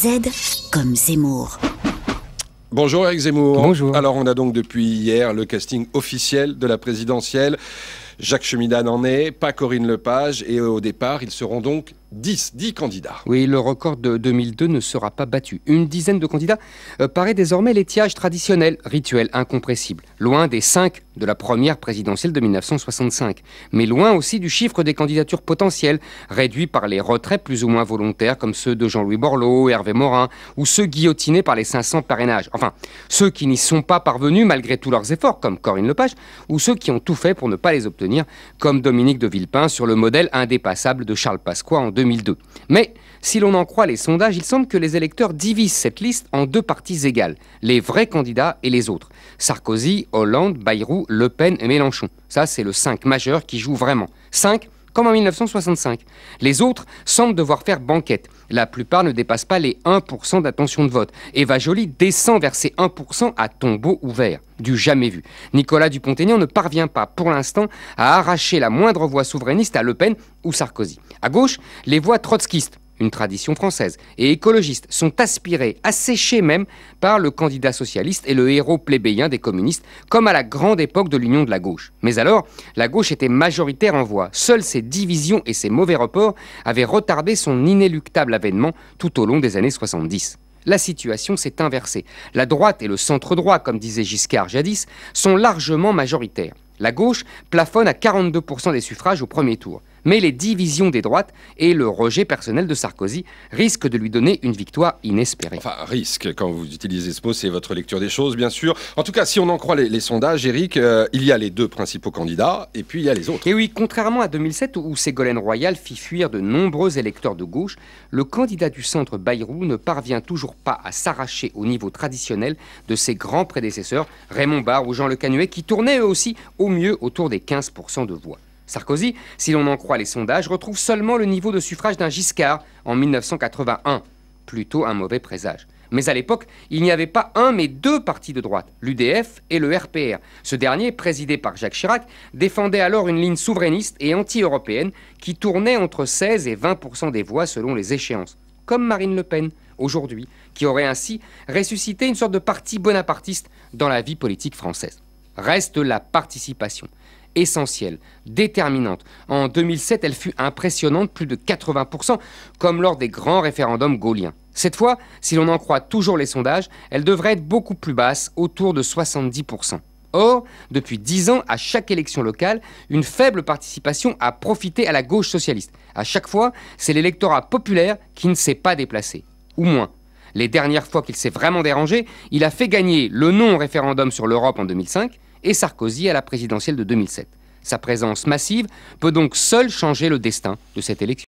Z comme Zemmour. Bonjour Eric Zemmour. Bonjour. Alors on a donc depuis hier le casting officiel de la présidentielle. Jacques Cheminade en est, pas Corinne Lepage, et au départ, ils seront donc 10, 10 candidats. Oui, le record de 2002 ne sera pas battu. Une dizaine de candidats euh, paraît désormais l'étiage traditionnel, rituel, incompressible, loin des 5 de la première présidentielle de 1965, mais loin aussi du chiffre des candidatures potentielles, réduits par les retraits plus ou moins volontaires comme ceux de Jean-Louis Borloo, Hervé Morin, ou ceux guillotinés par les 500 parrainages. Enfin, ceux qui n'y sont pas parvenus malgré tous leurs efforts, comme Corinne Lepage, ou ceux qui ont tout fait pour ne pas les obtenir, comme Dominique de Villepin sur le modèle indépassable de Charles Pasqua en 2002. Mais si l'on en croit les sondages, il semble que les électeurs divisent cette liste en deux parties égales, les vrais candidats et les autres. Sarkozy, Hollande, Bayrou, Le Pen et Mélenchon. Ça, c'est le 5 majeur qui joue vraiment. 5 comme en 1965. Les autres semblent devoir faire banquette. La plupart ne dépassent pas les 1% d'attention de vote. Eva Joly descend vers ces 1% à tombeau ouvert, du jamais vu. Nicolas Dupont-Aignan ne parvient pas, pour l'instant, à arracher la moindre voix souverainiste à Le Pen ou Sarkozy. À gauche, les voix trotskistes une tradition française, et écologistes sont aspirés, asséchés même, par le candidat socialiste et le héros plébéien des communistes, comme à la grande époque de l'union de la gauche. Mais alors, la gauche était majoritaire en voix. Seules ses divisions et ses mauvais reports avaient retardé son inéluctable avènement tout au long des années 70. La situation s'est inversée. La droite et le centre-droit, comme disait Giscard jadis, sont largement majoritaires. La gauche plafonne à 42% des suffrages au premier tour mais les divisions des droites et le rejet personnel de Sarkozy risquent de lui donner une victoire inespérée. Enfin, risque, quand vous utilisez ce mot, c'est votre lecture des choses, bien sûr. En tout cas, si on en croit les, sondages, Eric, euh, il y a les deux principaux candidats et puis il y a les autres. Et oui, contrairement à 2007 où Ségolène Royal fit fuir de nombreux électeurs de gauche, le candidat du centre Bayrou ne parvient toujours pas à s'arracher au niveau traditionnel de ses grands prédécesseurs, Raymond Barre ou Jean Le Canuet, qui tournaient eux aussi au mieux autour des 15% de voix. Sarkozy, si l'on en croit les sondages, retrouve seulement le niveau de suffrage d'un Giscard en 1981. Plutôt un mauvais présage. Mais à l'époque, il n'y avait pas un mais deux partis de droite, l'UDF et le RPR. Ce dernier, présidé par Jacques Chirac, défendait alors une ligne souverainiste et anti-européenne qui tournait entre 16 et 20 des voix selon les échéances. Comme Marine Le Pen, aujourd'hui, qui aurait ainsi ressuscité une sorte de parti bonapartiste dans la vie politique française reste la participation essentielle, déterminante. En 2007, elle fut impressionnante, plus de 80%, comme lors des grands référendums gauliens. Cette fois, si l'on en croit toujours les sondages, elle devrait être beaucoup plus basse, autour de 70%. Or, depuis 10 ans, à chaque élection locale, une faible participation a profité à la gauche socialiste. À chaque fois, c'est l'électorat populaire qui ne s'est pas déplacé. Ou moins. Les dernières fois qu'il s'est vraiment dérangé, il a fait gagner le non référendum sur l'Europe en 2005, et Sarkozy à la présidentielle de 2007. Sa présence massive peut donc seule changer le destin de cette élection.